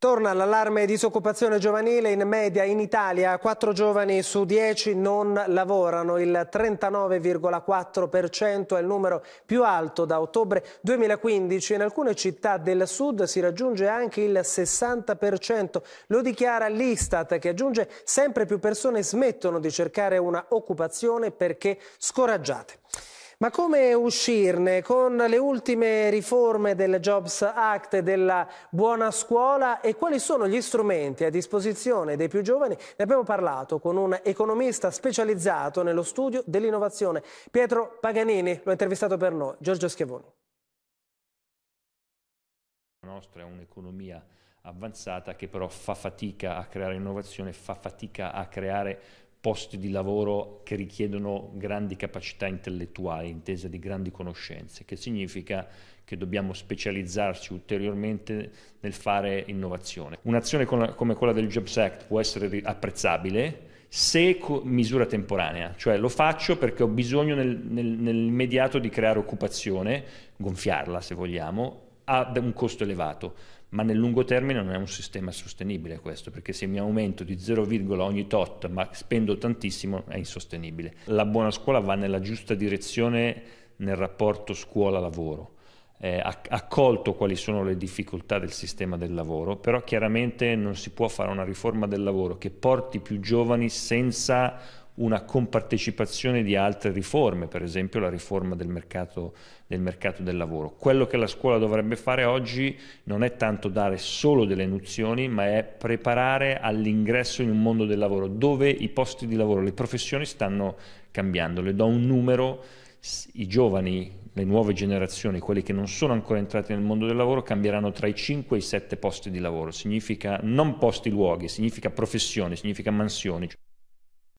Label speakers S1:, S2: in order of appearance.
S1: Torna l'allarme disoccupazione giovanile in media in Italia, 4 giovani su 10 non lavorano, il 39,4% è il numero più alto da ottobre 2015, in alcune città del sud si raggiunge anche il 60%, lo dichiara l'Istat che aggiunge sempre più persone smettono di cercare una occupazione perché scoraggiate. Ma come uscirne? Con le ultime riforme del Jobs Act e della buona scuola e quali sono gli strumenti a disposizione dei più giovani? Ne abbiamo parlato con un economista specializzato nello studio dell'innovazione, Pietro Paganini, l'ho intervistato per noi, Giorgio Schiavoni.
S2: La nostra è un'economia avanzata che però fa fatica a creare innovazione, fa fatica a creare posti di lavoro che richiedono grandi capacità intellettuali, intesa di grandi conoscenze, che significa che dobbiamo specializzarci ulteriormente nel fare innovazione. Un'azione come quella del Jobs Act può essere apprezzabile se misura temporanea, cioè lo faccio perché ho bisogno nel, nel, nell'immediato di creare occupazione, gonfiarla se vogliamo, ha un costo elevato, ma nel lungo termine non è un sistema sostenibile questo, perché se mi aumento di 0, ogni tot, ma spendo tantissimo, è insostenibile. La buona scuola va nella giusta direzione nel rapporto scuola-lavoro. Eh, ha, accolto quali sono le difficoltà del sistema del lavoro, però chiaramente non si può fare una riforma del lavoro che porti più giovani senza una compartecipazione di altre riforme, per esempio la riforma del mercato, del mercato del lavoro. Quello che la scuola dovrebbe fare oggi non è tanto dare solo delle nozioni, ma è preparare all'ingresso in un mondo del lavoro dove i posti di lavoro, le professioni stanno cambiando. Le do un numero, i giovani le nuove generazioni, quelli che non sono ancora entrati nel mondo del lavoro, cambieranno tra i 5 e i 7 posti di lavoro. Significa non posti luoghi, significa professioni, significa mansioni.